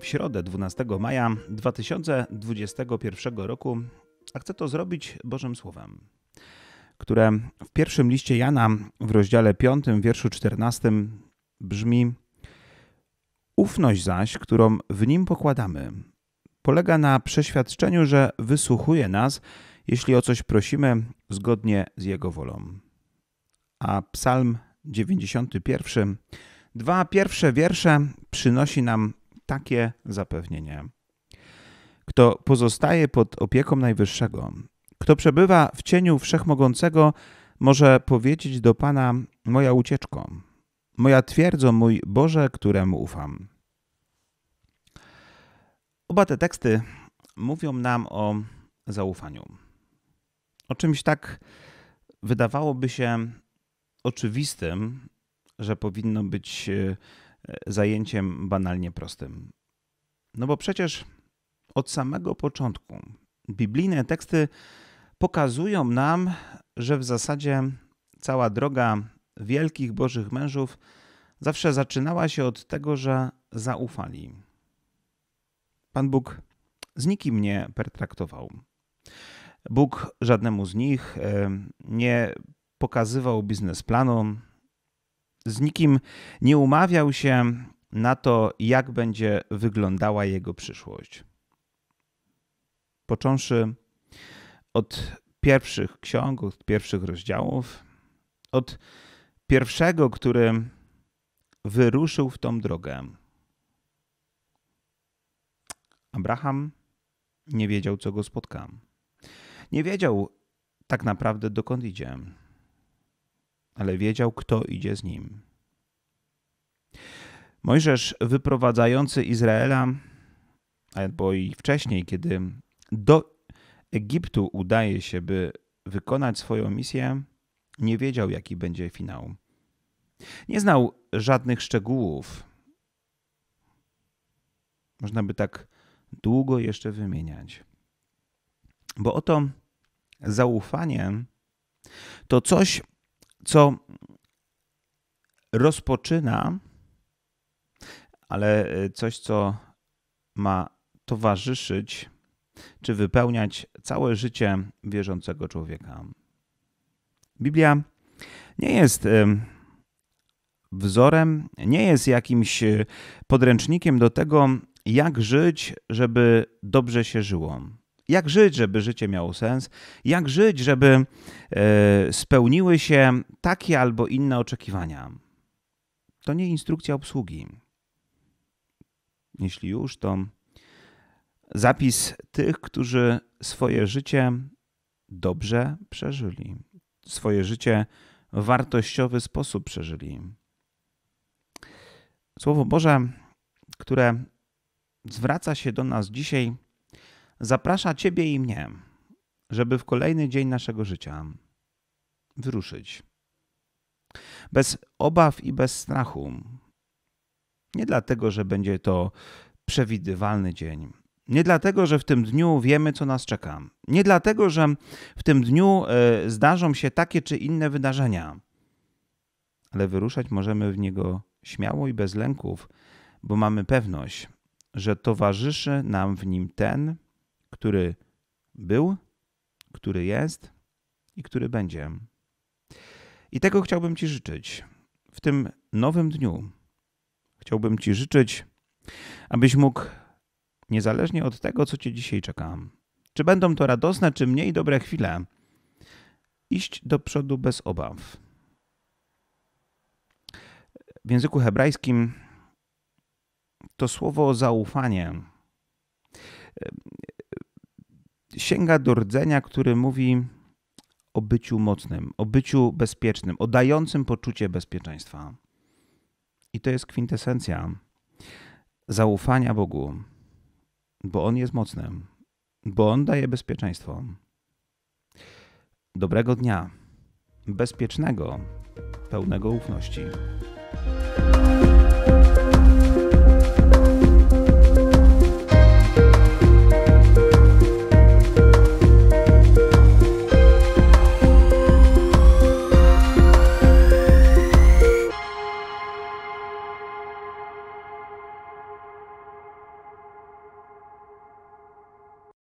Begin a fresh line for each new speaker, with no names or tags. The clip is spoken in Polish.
w środę 12 maja 2021 roku, a chcę to zrobić Bożym Słowem, które w pierwszym liście Jana w rozdziale 5, wierszu 14 brzmi: Ufność zaś, którą w nim pokładamy, polega na przeświadczeniu, że wysłuchuje nas, jeśli o coś prosimy zgodnie z Jego wolą. A Psalm 91, dwa pierwsze wiersze przynosi nam takie zapewnienie. Kto pozostaje pod opieką Najwyższego, kto przebywa w cieniu Wszechmogącego, może powiedzieć do Pana: Moja ucieczko, moja twierdzo, mój Boże, któremu ufam. Oba te teksty mówią nam o zaufaniu. O czymś tak wydawałoby się oczywistym, że powinno być e, E, zajęciem banalnie prostym. No bo przecież od samego początku biblijne teksty pokazują nam, że w zasadzie cała droga wielkich Bożych mężów zawsze zaczynała się od tego, że zaufali. Pan Bóg z nikim nie pertraktował. Bóg żadnemu z nich e, nie pokazywał biznesplanu, z nikim nie umawiał się na to, jak będzie wyglądała jego przyszłość. Począwszy od pierwszych ksiąg, od pierwszych rozdziałów, od pierwszego, który wyruszył w tą drogę. Abraham nie wiedział, co go spotka. Nie wiedział tak naprawdę, dokąd idzie ale wiedział, kto idzie z nim. Mojżesz wyprowadzający Izraela, albo i wcześniej, kiedy do Egiptu udaje się, by wykonać swoją misję, nie wiedział, jaki będzie finał. Nie znał żadnych szczegółów. Można by tak długo jeszcze wymieniać. Bo oto zaufanie to coś, co rozpoczyna, ale e, coś, co ma towarzyszyć czy wypełniać całe życie wierzącego człowieka. Biblia nie jest e, wzorem, nie jest jakimś e, podręcznikiem do tego, jak żyć, żeby dobrze się żyło jak żyć, żeby życie miało sens, jak żyć, żeby e, spełniły się takie albo inne oczekiwania. To nie instrukcja obsługi. Jeśli już, to zapis tych, którzy swoje życie dobrze przeżyli, swoje życie w wartościowy sposób przeżyli. Słowo Boże, które zwraca się do nas dzisiaj, zaprasza Ciebie i mnie, żeby w kolejny dzień naszego życia wyruszyć. Bez obaw i bez strachu. Nie dlatego, że będzie to przewidywalny dzień. Nie dlatego, że w tym dniu wiemy, co nas czeka. Nie dlatego, że w tym dniu e, zdarzą się takie czy inne wydarzenia. Ale wyruszać możemy w niego śmiało i bez lęków, bo mamy pewność, że towarzyszy nam w nim ten, który był, który jest i który będzie. I tego chciałbym Ci życzyć w tym nowym dniu. Chciałbym Ci życzyć, abyś mógł, niezależnie od tego, co Cię dzisiaj czeka, czy będą to radosne, czy mniej dobre chwile, iść do przodu bez obaw. W języku hebrajskim to słowo zaufanie sięga do rdzenia, który mówi o byciu mocnym, o byciu bezpiecznym, o dającym poczucie bezpieczeństwa. I to jest kwintesencja zaufania Bogu, bo On jest mocnym, bo On daje bezpieczeństwo. Dobrego dnia, bezpiecznego, pełnego ufności.